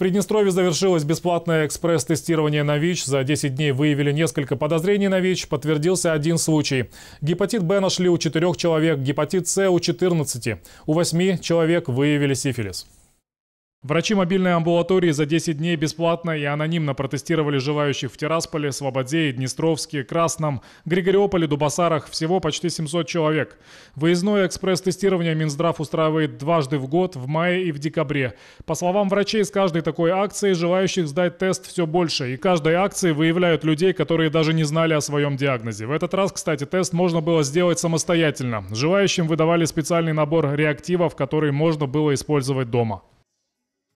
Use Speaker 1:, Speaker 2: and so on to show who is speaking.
Speaker 1: Приднестровье завершилось бесплатное экспресс-тестирование на ВИЧ. За 10 дней выявили несколько подозрений на ВИЧ. Подтвердился один случай. Гепатит Б нашли у 4 человек, гепатит С у 14. У 8 человек выявили сифилис. Врачи мобильной амбулатории за 10 дней бесплатно и анонимно протестировали желающих в Тирасполе, Слободе Днестровске, Красном, Григориополе, Дубасарах. Всего почти 700 человек. Выездное экспресс-тестирование Минздрав устраивает дважды в год, в мае и в декабре. По словам врачей, с каждой такой акцией желающих сдать тест все больше. И каждой акции выявляют людей, которые даже не знали о своем диагнозе. В этот раз, кстати, тест можно было сделать самостоятельно. Желающим выдавали специальный набор реактивов, который можно было использовать дома.